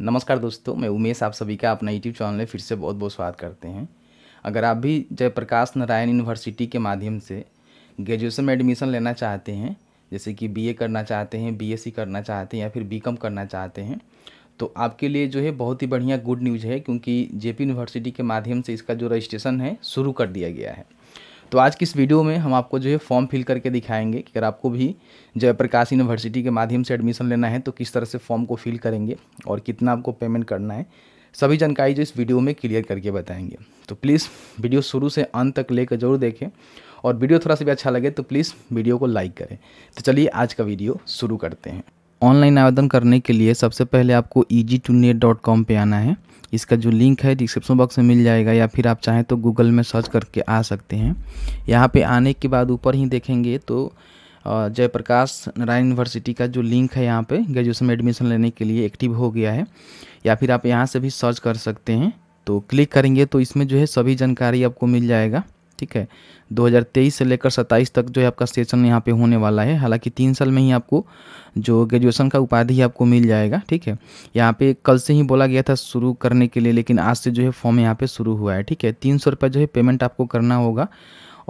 नमस्कार दोस्तों मैं उमेश आप सभी का अपना यूट्यूब चैनल में फिर से बहुत बहुत स्वागत करते हैं अगर आप भी जयप्रकाश नारायण यूनिवर्सिटी के माध्यम से ग्रेजुएशन में एडमिशन लेना चाहते हैं जैसे कि बीए करना चाहते हैं बीएससी करना चाहते हैं या फिर बीकॉम करना चाहते हैं तो आपके लिए जो है बहुत ही बढ़िया गुड न्यूज़ है क्योंकि जे यूनिवर्सिटी के माध्यम से इसका जो रजिस्ट्रेशन है शुरू कर दिया गया है तो आज की इस वीडियो में हम आपको जो है फॉर्म फिल करके दिखाएंगे कि अगर आपको भी जयप्रकाश यूनिवर्सिटी के माध्यम से एडमिशन लेना है तो किस तरह से फॉर्म को फिल करेंगे और कितना आपको पेमेंट करना है सभी जानकारी जो इस वीडियो में क्लियर करके बताएंगे तो प्लीज़ वीडियो शुरू से अंत तक लेकर जरूर देखें और वीडियो थोड़ा सा भी अच्छा लगे तो प्लीज़ वीडियो को लाइक करें तो चलिए आज का वीडियो शुरू करते हैं ऑनलाइन आवेदन करने के लिए सबसे पहले आपको ई जी डॉट कॉम पर आना है इसका जो लिंक है डिस्क्रिप्शन बॉक्स में मिल जाएगा या फिर आप चाहें तो गूगल में सर्च करके आ सकते हैं यहाँ पे आने के बाद ऊपर ही देखेंगे तो जयप्रकाश नारायण यूनिवर्सिटी का जो लिंक है यहाँ पे ग्रेजुएशन में एडमिशन लेने के लिए एक्टिव हो गया है या फिर आप यहाँ से भी सर्च कर सकते हैं तो क्लिक करेंगे तो इसमें जो है सभी जानकारी आपको मिल जाएगा ठीक है 2023 से लेकर 27 तक जो है आपका सेशन यहाँ पे होने वाला है हालांकि तीन साल में ही आपको जो ग्रेजुएशन का उपाधि आपको मिल जाएगा ठीक है यहाँ पे कल से ही बोला गया था शुरू करने के लिए लेकिन आज से जो है फॉर्म यहाँ पर शुरू हुआ है ठीक है तीन सौ जो है पेमेंट आपको करना होगा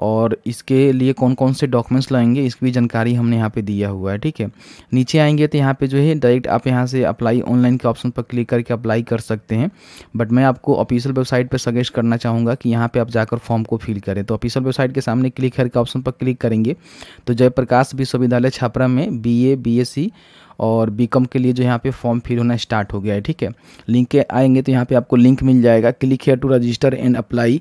और इसके लिए कौन कौन से डॉक्यूमेंट्स लाएंगे इसकी भी जानकारी हमने यहाँ पे दिया हुआ है ठीक है नीचे आएंगे तो यहाँ पे जो है डायरेक्ट आप यहाँ से अप्लाई ऑनलाइन के ऑप्शन पर क्लिक करके अप्लाई कर सकते हैं बट मैं आपको ऑफिशियल वेबसाइट पर सजेस्ट करना चाहूँगा कि यहाँ पर आप जाकर फॉर्म को फिल करें तो ऑफिशियल वेबसाइट के सामने क्लिक करके ऑप्शन पर क्लिक करेंगे तो जयप्रकाश विश्वविद्यालय छापरा में बी ए और बी के लिए जो यहाँ पे फॉर्म फिल होना स्टार्ट हो गया है ठीक है लिंक के आएंगे तो यहाँ पे आपको लिंक मिल जाएगा click here to register and apply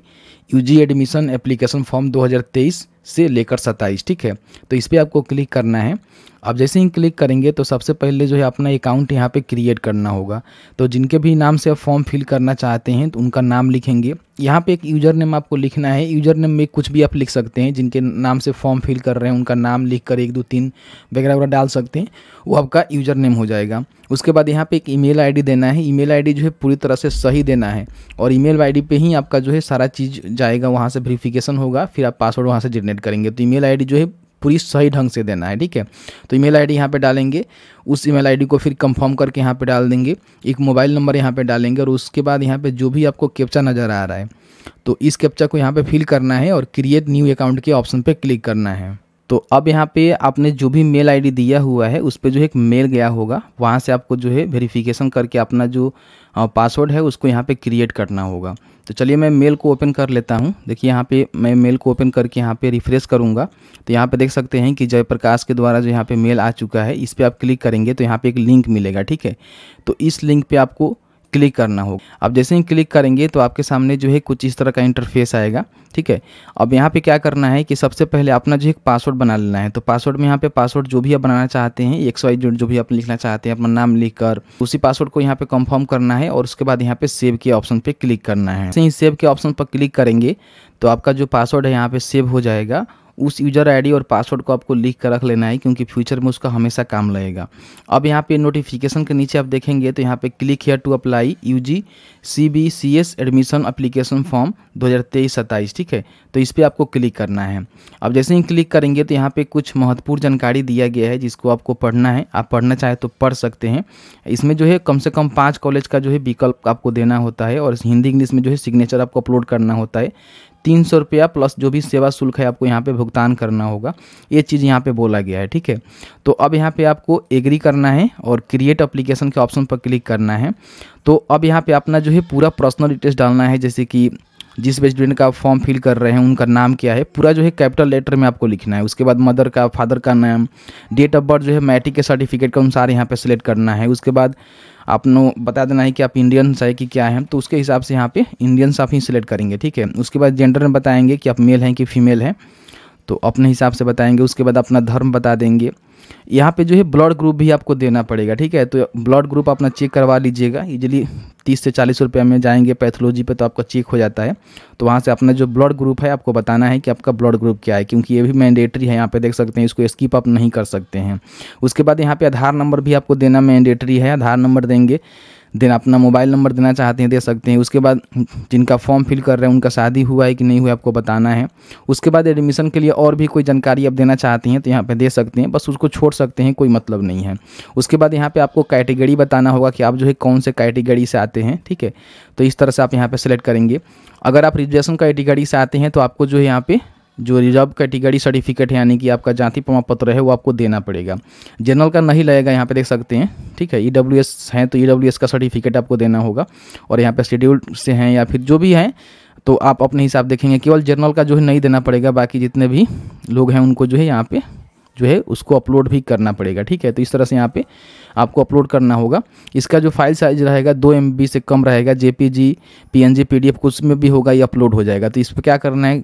UG admission application form 2023 से लेकर सत्ताईस ठीक है तो इस पर आपको क्लिक करना है अब जैसे ही क्लिक करेंगे तो सबसे पहले जो है अपना अकाउंट यहाँ पे क्रिएट करना होगा तो जिनके भी नाम से आप फॉर्म फिल करना चाहते हैं तो उनका नाम लिखेंगे यहाँ पे एक यूज़र नेम आपको लिखना है यूज़र नेम में कुछ भी आप लिख सकते हैं जिनके नाम से फॉर्म फिल कर रहे हैं उनका नाम लिख कर एक दो तीन वगैरह वगैरह डाल सकते हैं वो आपका यूज़र नेम हो जाएगा उसके बाद यहाँ पे एक ईमेल आईडी देना है ईमेल आईडी जो है पूरी तरह से सही देना है और ईमेल आईडी पे ही आपका जो है सारा चीज़ जाएगा वहाँ से वेरीफिकेशन होगा फिर आप पासवर्ड वहाँ से जनरेट करेंगे तो ईमेल आईडी जो है पूरी सही ढंग से देना है ठीक है तो ईमेल आईडी यहाँ पे डालेंगे उस ईमेल आईडी को फिर कंफर्म करके यहाँ पे डाल देंगे एक मोबाइल नंबर यहाँ पे डालेंगे और उसके बाद यहाँ पे जो भी आपको कैप्चा नज़र आ रहा है तो इस कैप्चा को यहाँ पे फिल करना है और क्रिएट न्यू अकाउंट के ऑप्शन पे क्लिक करना है तो अब यहाँ पे आपने जो भी मेल आईडी दिया हुआ है उस पर जो है एक मेल गया होगा वहाँ से आपको जो है वेरिफिकेशन करके अपना जो पासवर्ड है उसको यहाँ पे क्रिएट करना होगा तो चलिए मैं मेल को ओपन कर लेता हूँ देखिए यहाँ पे मैं मेल को ओपन करके यहाँ पे रिफ्रेश करूँगा तो यहाँ पे देख सकते हैं कि जयप्रकाश के द्वारा जो यहाँ पर मेल आ चुका है इस पर आप क्लिक करेंगे तो यहाँ पर एक लिंक मिलेगा ठीक है तो इस लिंक पर आपको क्लिक करना होगा अब जैसे ही क्लिक करेंगे तो आपके सामने जो है कुछ इस तरह का इंटरफेस आएगा ठीक है अब यहाँ पे क्या करना है कि सबसे पहले अपना जो है पासवर्ड बना लेना है तो पासवर्ड में यहाँ पे पासवर्ड जो भी आप बनाना चाहते हैं एक्स वाई जो भी आप लिखना चाहते हैं अपना नाम लिख कर उसी पासवर्ड को यहाँ पे कंफर्म करना है और उसके बाद यहाँ पे सेव के ऑप्शन पे क्लिक करना है जैसे ही सेव के ऑप्शन पर क्लिक करेंगे तो आपका जो पासवर्ड है यहाँ पे सेव हो जाएगा उस यूज़र आईडी और पासवर्ड को आपको लिख कर रख लेना है क्योंकि फ्यूचर में उसका हमेशा काम लगेगा अब यहाँ पे नोटिफिकेशन के नीचे आप देखेंगे तो यहाँ पे click here to apply U G C B C S admission application form दो हज़ार तेईस सत्ताईस ठीक है तो इस पर आपको क्लिक करना है अब जैसे ही क्लिक करेंगे तो यहाँ पर कुछ महत्वपूर्ण जानकारी दिया गया है जिसको आपको पढ़ना है आप पढ़ना चाहें तो पढ़ सकते हैं इसमें जो है कम से कम पाँच कॉलेज का जो है विकल्प आपको देना होता है और हिंदी इंग्लिश में जो है सिग्नेचर आपको अपलोड करना होता है तीन सौ रुपया प्लस जो भी सेवा शुल्क है आपको यहाँ पे भुगतान करना होगा ये चीज़ यहाँ पे बोला गया है ठीक है तो अब यहाँ पे आपको एग्री करना है और क्रिएट अप्लीकेशन के ऑप्शन पर क्लिक करना है तो अब यहाँ पे अपना जो है पूरा पर्सनल डिटेल्स डालना है जैसे कि जिस स्टूडेंट का फॉर्म फिल कर रहे हैं उनका नाम क्या है पूरा जो है कैपिटल लेटर में आपको लिखना है उसके बाद मदर का फादर का नाम डेट ऑफ बर्थ जो है मैट्रिक के सर्टिफिकेट के अनुसार यहाँ पे सिलेक्ट करना है उसके बाद आप बता देना है कि आप इंडियंस है कि क्या है तो उसके हिसाब से यहाँ पे इंडियंस आप ही सिलेक्ट करेंगे ठीक है उसके बाद जेंडर में बताएंगे कि आप मेल हैं कि फीमेल हैं तो अपने हिसाब से बताएंगे उसके बाद अपना धर्म बता देंगे यहाँ पे जो है ब्लड ग्रुप भी आपको देना पड़ेगा ठीक है तो ब्लड ग्रुप अपना चेक करवा लीजिएगा इजिली तीस से चालीस रुपये में जाएंगे पैथोलॉजी पे तो आपका चेक हो जाता है तो वहाँ से अपना जो ब्लड ग्रुप है आपको बताना है कि आपका ब्लड ग्रुप क्या है क्योंकि ये भी मैंडेटरी है यहाँ पे देख सकते हैं इसको स्किप आप नहीं कर सकते हैं उसके बाद यहाँ पर आधार नंबर भी आपको देना मैंडेटरी है आधार नंबर देंगे देन अपना मोबाइल नंबर देना चाहते हैं दे सकते हैं उसके बाद जिनका फॉर्म फिल कर रहे हैं उनका शादी हुआ है कि नहीं हुआ आपको बताना है उसके बाद एडमिशन के लिए और भी कोई जानकारी आप देना चाहते हैं तो यहाँ पर दे सकते हैं बस उसको छोड़ सकते हैं कोई मतलब नहीं है उसके बाद यहाँ पर आपको कैटेगरी बताना होगा कि आप जो है कौन से कैटेगरी से आते हैं ठीक है तो इस तरह से आप यहाँ पर सेलेक्ट करेंगे अगर आप रिजर्वेशन कैटेगरी से आते हैं तो आपको जो है यहाँ पर जो रिजर्व कैटेगरी सर्टिफिकेट है यानी कि आपका जाति प्रमाण पत्र है वो आपको देना पड़ेगा जनरल का नहीं लगेगा यहाँ पे देख सकते हैं ठीक है ई e डब्ल्यू एस हैं तो ई डब्ल्यू एस का सर्टिफिकेट आपको देना होगा और यहाँ पे शेड्यूल से हैं या फिर जो भी हैं तो आप अपने हिसाब देखेंगे केवल जनरल का जो है नहीं देना पड़ेगा बाकी जितने भी लोग हैं उनको जो है यहाँ पे जो है उसको अपलोड भी करना पड़ेगा ठीक है तो इस तरह से यहाँ पे आपको अपलोड करना होगा इसका जो फाइल साइज रहेगा दो एम से कम रहेगा J P G P N G P D F कुछ में भी होगा ये अपलोड हो जाएगा तो इस पर क्या करना है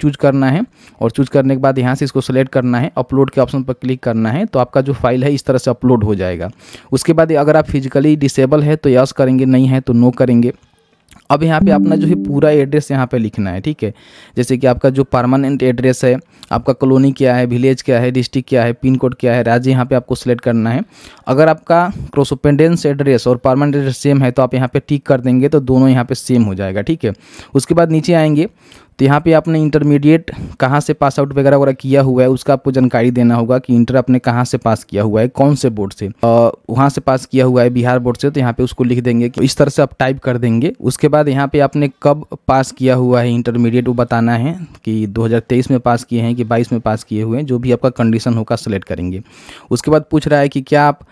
चूज करना है और चूज करने के बाद यहाँ से इसको सेलेक्ट करना है अपलोड के ऑप्शन पर क्लिक करना है तो आपका जो फाइल है इस तरह से अपलोड हो जाएगा उसके बाद अगर आप फिजिकली डिसेबल है तो यस करेंगे नहीं है तो नो करेंगे अब यहाँ पे अपना जो है पूरा एड्रेस यहाँ पे लिखना है ठीक है जैसे कि आपका जो परमानेंट एड्रेस है आपका कॉलोनी क्या है विलेज क्या है डिस्ट्रिक्ट क्या है पिन कोड क्या है राज्य यहाँ पे आपको सिलेक्ट करना है अगर आपका क्रोसोपेंडेंस एड्रेस और परमानेंट एड्रेस सेम है तो आप यहाँ पे टिक कर देंगे तो दोनों यहाँ पे सेम हो जाएगा ठीक है उसके बाद नीचे आएंगे तो यहाँ पे आपने इंटरमीडिएट कहाँ से पास आउट वगैरह वगैरह किया हुआ है उसका आपको जानकारी देना होगा कि इंटर आपने कहाँ से पास किया हुआ है कौन से बोर्ड से वहाँ से पास किया हुआ है बिहार बोर्ड से तो यहाँ पे उसको लिख देंगे कि इस तरह से आप टाइप कर देंगे उसके बाद यहाँ पे आपने कब पास किया हुआ है इंटरमीडिएट वो बताना है कि दो में पास किए हैं कि बाईस में पास किए हुए हैं जो भी आपका कंडीशन होगा सेलेक्ट करेंगे उसके बाद पूछ रहा है कि क्या आप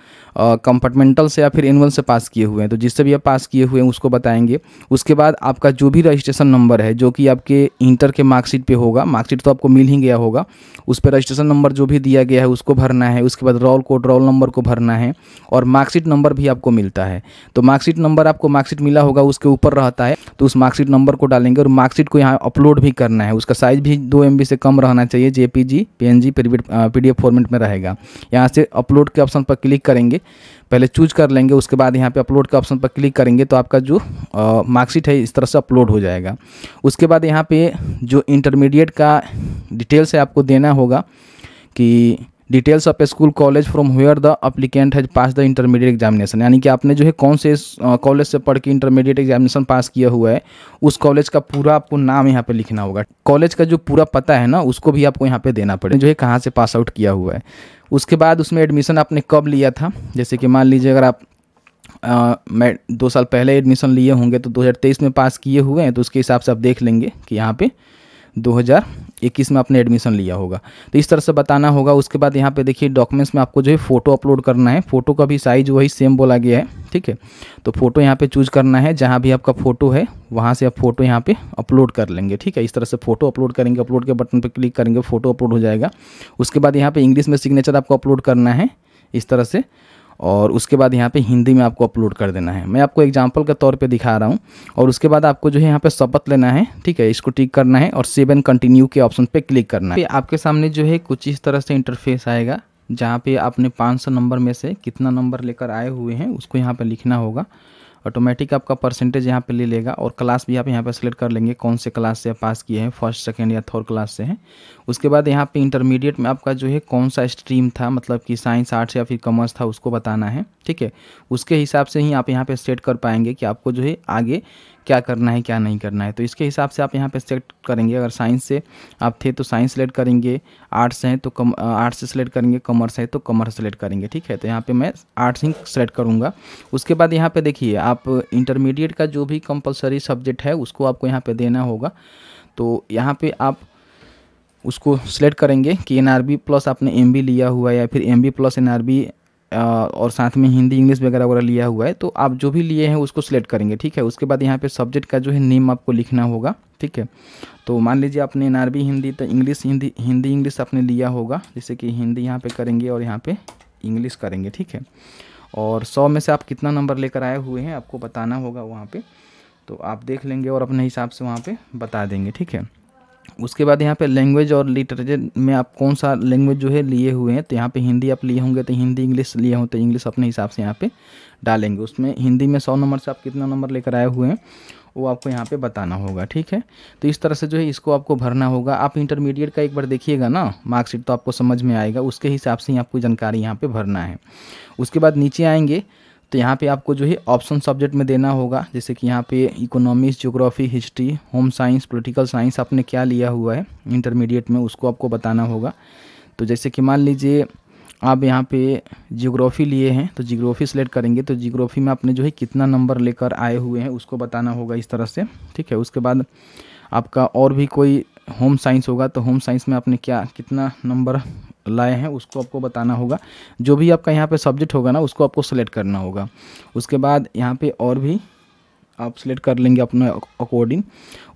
कंपार्टमेंटल से या फिर एनुअल से पास किए हुए हैं तो जिससे भी आप पास किए हुए हैं उसको बताएंगे उसके बाद आपका जो भी रजिस्ट्रेशन नंबर है जो कि आपके इंटर के मार्कशीट पे होगा मार्कशीट तो आपको मिल ही गया होगा उस पर रजिस्ट्रेशन नंबर जो भी दिया गया है उसको भरना है उसके बाद रोल कोड रोल नंबर को भरना है और मार्कशीट नंबर भी आपको मिलता है तो मार्कशीट नंबर आपको मार्कशीट मिला होगा उसके ऊपर रहता है तो उस मार्कशीट नंबर को डालेंगे और मार्कशीट को यहाँ अपलोड भी करना है उसका साइज़ भी दो एम से कम रहना चाहिए J P G P format में रहेगा यहाँ से अपलोड के ऑप्शन पर क्लिक करेंगे पहले चूज कर लेंगे उसके बाद यहाँ पे अपलोड का ऑप्शन पर क्लिक करेंगे तो आपका जो मार्कशीट है इस तरह से अपलोड हो जाएगा उसके बाद यहाँ पे जो इंटरमीडिएट का डिटेल्स है आपको देना होगा कि details of school college from where the applicant has pass the intermediate examination यानी कि आपने जो है कौन से कॉलेज से पढ़ के इंटरमीडिएट एग्जामिनेशन पास किया हुआ है उस कॉलेज का पूरा आपको नाम यहाँ पे लिखना होगा कॉलेज का जो पूरा पता है ना उसको भी आपको यहाँ पे देना पड़ेगा जो है कहाँ से पास आउट किया हुआ है उसके बाद उसमें एडमिशन आपने कब लिया था जैसे कि मान लीजिए अगर आप आ, मैं दो साल पहले एडमिशन लिए होंगे तो 2023 में पास किए हुए हैं तो उसके हिसाब से आप देख लेंगे कि यहाँ पे इक्कीस में आपने एडमिशन लिया होगा तो इस तरह से बताना होगा उसके बाद यहाँ पे देखिए डॉक्यूमेंट्स में आपको जो है फोटो अपलोड करना है फोटो का भी साइज वही सेम बोला गया है ठीक है तो फोटो यहाँ पे चूज करना है जहाँ भी आपका फोटो है वहाँ से आप फोटो यहाँ पे अपलोड कर लेंगे ठीक है इस तरह से फोटो अपलोड करेंगे अपलोड के बटन पर क्लिक करेंगे फोटो अपलोड हो जाएगा उसके बाद यहाँ पर इंग्लिश में सिग्नेचर आपको अपलोड करना है इस तरह से और उसके बाद यहाँ पे हिंदी में आपको अपलोड कर देना है मैं आपको एग्जाम्पल के तौर पे दिखा रहा हूँ और उसके बाद आपको जो है यहाँ पे शपथ लेना है ठीक है इसको टिक करना है और सेव एंड कंटिन्यू के ऑप्शन पे क्लिक करना है आपके सामने जो है कुछ इस तरह से इंटरफेस आएगा जहाँ पे आपने 500 नंबर में से कितना नंबर लेकर आए हुए हैं उसको यहाँ पर लिखना होगा ऑटोमेटिक आपका परसेंटेज यहाँ पे ले लेगा और क्लास भी आप यहाँ पे सेलेक्ट कर लेंगे कौन से क्लास से पास किए हैं फर्स्ट सेकेंड या थर्ड क्लास से हैं उसके बाद यहाँ पे इंटरमीडिएट में आपका जो है कौन सा स्ट्रीम था मतलब कि साइंस आर्ट्स या फिर कॉमर्स था उसको बताना है ठीक है उसके हिसाब से ही आप यहाँ पर सेट कर पाएंगे कि आपको जो है आगे क्या करना है क्या नहीं करना है तो इसके हिसाब से आप यहाँ पे सेलेक्ट करेंगे अगर साइंस से आप थे तो साइंस सेलेक्ट करेंगे आर्ट्स हैं तो कम आर्ट्स से सेलेक्ट करेंगे कॉमर्स है तो कॉमर्स सेलेक्ट करेंगे ठीक है तो यहाँ पे मैं आर्ट्स ही सेलेक्ट करूँगा उसके बाद यहाँ पे देखिए आप इंटरमीडिएट का जो भी कंपलसरी सब्जेक्ट है उसको आपको यहाँ पर देना होगा तो यहाँ पर आप उसको सेलेक्ट करेंगे कि एन प्लस आपने एम लिया हुआ है या फिर एम प्लस एन और साथ में हिंदी इंग्लिश वगैरह वगैरह लिया हुआ है तो आप जो भी लिए हैं उसको सिलेक्ट करेंगे ठीक है उसके बाद यहाँ पे सब्जेक्ट का जो है नेम आपको लिखना होगा ठीक है तो मान लीजिए आपने एन हिंदी तो इंग्लिश हिंदी हिंदी इंग्लिश आपने लिया होगा जैसे कि हिंदी यहाँ पर करेंगे और यहाँ पर इंग्लिश करेंगे ठीक है और सौ में से आप कितना नंबर लेकर आए हुए हैं आपको बताना होगा वहाँ पर तो आप देख लेंगे और अपने हिसाब से वहाँ पर बता देंगे ठीक है उसके बाद यहाँ पे लैंग्वेज और लिटरेचर में आप कौन सा लैंग्वेज जो है लिए हुए हैं तो यहाँ पे हिंदी आप लिए होंगे तो हिंदी इंग्लिश लिए हों तो इंग्लिश अपने हिसाब से यहाँ पे डालेंगे उसमें हिंदी में सौ नंबर से आप कितना नंबर लेकर आए हुए हैं वो आपको यहाँ पे बताना होगा ठीक है तो इस तरह से जो है इसको आपको भरना होगा आप इंटरमीडिएट का एक बार देखिएगा ना मार्कशीट तो आपको समझ में आएगा उसके हिसाब से आपको जानकारी यहाँ पर भरना है उसके बाद नीचे आएंगे तो यहाँ पे आपको जो है ऑप्शन सब्जेक्ट में देना होगा जैसे कि यहाँ पे economics geography history home science political science आपने क्या लिया हुआ है इंटरमीडिएट में उसको आपको बताना होगा तो जैसे कि मान लीजिए आप यहाँ पे जियोग्राफी लिए हैं तो जियोग्राफी सेलेक्ट करेंगे तो जियोग्राफी में आपने जो है कितना नंबर लेकर आए हुए हैं उसको बताना होगा इस तरह से ठीक है उसके बाद आपका और भी कोई होम साइंस होगा तो होम साइंस में आपने क्या कितना नंबर लाए हैं उसको आपको बताना होगा जो भी आपका यहाँ पे सब्जेक्ट होगा ना उसको आपको सेलेक्ट करना होगा उसके बाद यहाँ पे और भी आप सेलेक्ट कर लेंगे अपने अकॉर्डिंग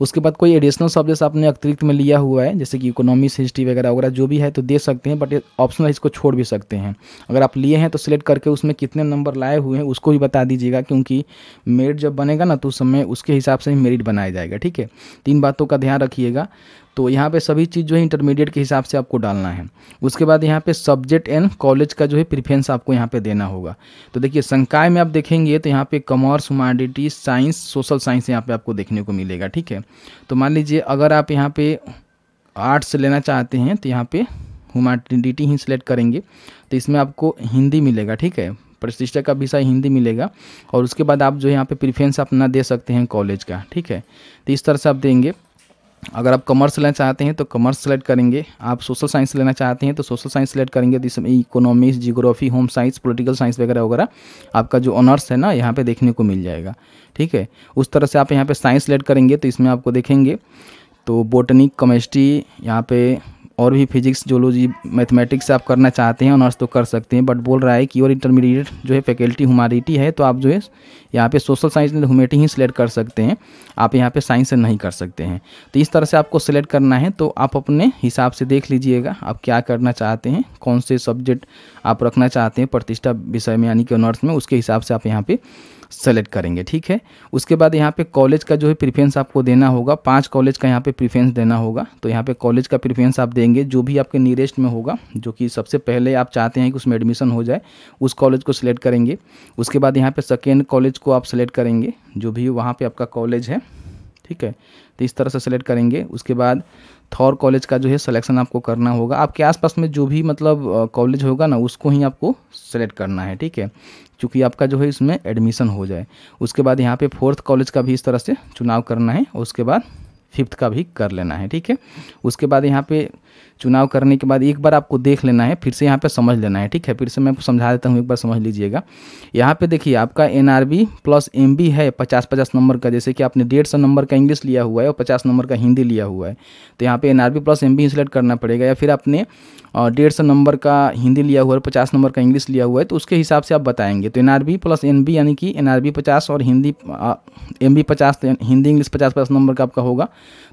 उसके बाद कोई एडिशनल सब्जेक्ट आपने अतिरिक्त में लिया हुआ है जैसे कि इकोनॉमिक्स हिस्ट्री वगैरह वगैरह जो भी है तो दे सकते हैं बट ऑप्शनल इसको छोड़ भी सकते हैं अगर आप लिए हैं तो सिलेक्ट करके उसमें कितने नंबर लाए हुए हैं उसको भी बता दीजिएगा क्योंकि मेरिट जब बनेगा ना तो उस समय उसके हिसाब से ही मेरिट बनाया जाएगा ठीक है तीन बातों का ध्यान रखिएगा तो यहाँ पे सभी चीज़ जो है इंटरमीडिएट के हिसाब से आपको डालना है उसके बाद यहाँ पे सब्जेक्ट एंड कॉलेज का जो है प्रिफ्रेंस आपको यहाँ पे देना होगा तो देखिए संकाय में आप देखेंगे तो यहाँ पे commerce humanity science social science यहाँ पे आपको देखने को मिलेगा ठीक है तो मान लीजिए अगर आप यहाँ पे आर्ट्स लेना चाहते हैं तो यहाँ पे ह्यूमानिटी ही सिलेक्ट करेंगे तो इसमें आपको हिंदी मिलेगा ठीक है प्रतिष्ठा का विषय हिंदी मिलेगा और उसके बाद आप जो यहाँ पे प्रिफ्रेंस अपना दे सकते हैं कॉलेज का ठीक है तो इस तरह से आप देंगे अगर आप कॉमर्स लेना चाहते हैं तो कॉमर्स सेलेक्ट करेंगे आप सोशल साइंस लेना चाहते हैं तो सोशल साइंस सेलेक्ट करेंगे तो इसमें economics geography home science political science वगैरह वगैरह आपका जो ऑनर्स है ना यहाँ पे देखने को मिल जाएगा ठीक है उस तरह से आप यहाँ पे साइंस सेलेक्ट करेंगे तो इसमें आपको देखेंगे तो बोटनिक केमिस्ट्री यहाँ पे और भी फिजिक्स जोलॉजी मैथमेटिक्स आप करना चाहते हैं ऑनर्स तो कर सकते हैं बट बोल रहा है कि और इंटरमीडिएट जो है फैकल्टी हुमानिटी है तो आप जो है यहाँ पे सोशल साइंस में ह्यूमेटी ही सिलेक्ट कर सकते हैं आप यहाँ पे साइंस से नहीं कर सकते हैं तो इस तरह से आपको सिलेक्ट करना है तो आप अपने हिसाब से देख लीजिएगा आप क्या करना चाहते हैं कौन से सब्जेक्ट आप रखना चाहते हैं प्रतिष्ठा विषय में यानी कि ऑनर्स में उसके हिसाब से आप यहाँ पर सेलेक्ट करेंगे ठीक है उसके बाद यहाँ पे कॉलेज का जो है प्रीफरेंस आपको देना होगा पांच कॉलेज का यहाँ पे प्रीफ्रेंस देना होगा तो यहाँ पे कॉलेज का प्रीफरेंस आप देंगे जो भी आपके नियरेस्ट में होगा जो कि सबसे पहले आप चाहते हैं कि उसमें एडमिशन हो जाए उस कॉलेज को सिलेक्ट करेंगे उसके बाद यहाँ पर सेकेंड कॉलेज को आप सेलेक्ट करेंगे जो भी वहाँ पर आपका कॉलेज है ठीक है तो इस तरह से सेलेक्ट करेंगे उसके बाद थॉर कॉलेज का जो है सिलेक्शन आपको करना होगा आपके आसपास में जो भी मतलब कॉलेज होगा ना उसको ही आपको सेलेक्ट करना है ठीक है क्योंकि आपका जो है इसमें एडमिशन हो जाए उसके बाद यहाँ पे फोर्थ कॉलेज का भी इस तरह से चुनाव करना है और उसके बाद फिफ्थ का भी कर लेना है ठीक है उसके बाद यहाँ पर चुनाव करने के बाद एक बार आपको देख लेना है फिर से यहाँ पर समझ लेना है ठीक है फिर से मैं आपको समझा देता हूँ एक बार समझ लीजिएगा यहाँ पर देखिए आपका एन प्लस एम है पचास पचास नंबर का जैसे कि आपने डेढ़ सौ नंबर का इंग्लिश लिया हुआ है और पचास नंबर का हिंदी लिया हुआ है तो यहाँ पर N plus M B select करना पड़ेगा या फिर आपने डेढ़ सौ नंबर का हिंदी लिया हुआ है पचास नंबर का इंग्लिश लिया हुआ है तो उसके हिसाब से आप बताएंगे तो N R B plus N B यानी कि एन आर बी पचास और हिंदी एम बी पचास हिंदी इंग्लिश पचास पचास नंबर का आपका होगा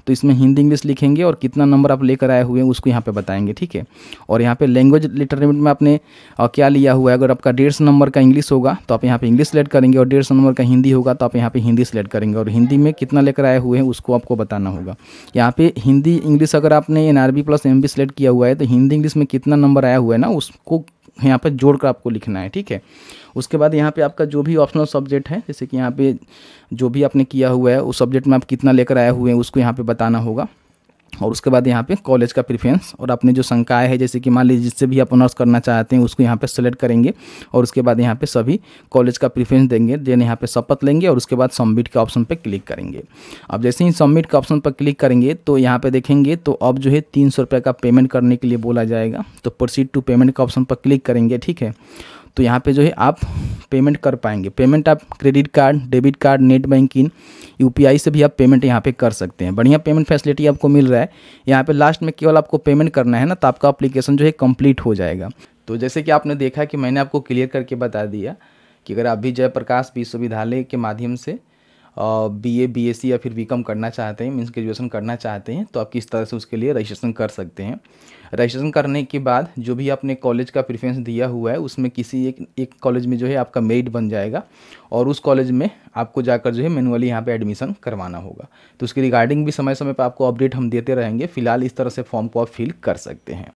तो इसमें हिंदी इंग्लिश लिखेंगे और कितना नंबर आप लेकर आए हुए हैं उसको यहाँ पे बताएंगे ठीक है और यहाँ पे लैंग्वेज लिटरेमेंट में आपने क्या लिया हुआ है अगर आपका डेढ़ सौ नंबर का इंग्लिश होगा तो आप यहाँ पे इंग्लिश सेलेक्ट करेंगे और डेढ़ सौ नंबर का हिंदी होगा तो आप यहाँ पे हिंदी सेलेक्ट करेंगे और हिंदी में कितना लेकर आए हुए हैं उसको आपको बताना होगा यहाँ पे हिंदी इंग्लिश अगर आपने N plus M B select किया हुआ है तो हिंदी इंग्लिश में कितना नंबर आया हुआ है ना उसको यहाँ पर जोड़कर आपको लिखना है ठीक है उसके बाद यहाँ पे आपका जो भी ऑप्शनल सब्जेक्ट है जैसे कि यहाँ पे जो भी आपने किया हुआ है उस सब्जेक्ट में आप कितना लेकर आए हुए हैं उसको यहाँ पे बताना होगा और उसके बाद यहाँ पे कॉलेज का प्रीफरेंस और अपने जो संकाय है जैसे कि मान लीजिए जिससे भी आप ऑनर्स करना चाहते हैं उसको यहाँ पे सेलेक्ट करेंगे और उसके बाद यहाँ पे सभी कॉलेज का प्रिफ्रेंस देंगे देन यहाँ पे शपथ लेंगे और उसके बाद सबमिट के ऑप्शन पर क्लिक करेंगे अब जैसे ही सबमिट के ऑप्शन पर क्लिक करेंगे तो यहाँ पर देखेंगे तो अब जो है तीन का पेमेंट करने के लिए बोला जाएगा तो प्रोसीड टू पेमेंट का ऑप्शन पर क्लिक करेंगे ठीक है तो यहाँ पे जो है आप पेमेंट कर पाएंगे पेमेंट आप credit card debit card net banking UPI से भी आप पेमेंट यहाँ पे कर सकते हैं बढ़िया पेमेंट फैसिलिटी आपको मिल रहा है यहाँ पे लास्ट में केवल आपको पेमेंट करना है ना तो आपका अप्लीकेशन जो है कम्प्लीट हो जाएगा तो जैसे कि आपने देखा कि मैंने आपको क्लियर करके बता दिया कि अगर आप भी जयप्रकाश विश्वविद्यालय के माध्यम से B A B S C या फिर बी कॉम करना चाहते हैं मीन्स ग्रेजुएसन करना चाहते हैं तो आप किस तरह से उसके लिए रजिस्ट्रेशन कर सकते हैं रजिस्ट्रेशन करने के बाद जो भी आपने कॉलेज का प्रिफ्रेंस दिया हुआ है उसमें किसी एक एक कॉलेज में जो है आपका मेरिट बन जाएगा और उस कॉलेज में आपको जाकर जो है मैनुअली यहाँ पे एडमिशन करवाना होगा तो उसके रिगार्डिंग भी समय समय पर आपको अपडेट हम देते रहेंगे फिलहाल इस तरह से फॉर्म को आप फिल कर सकते हैं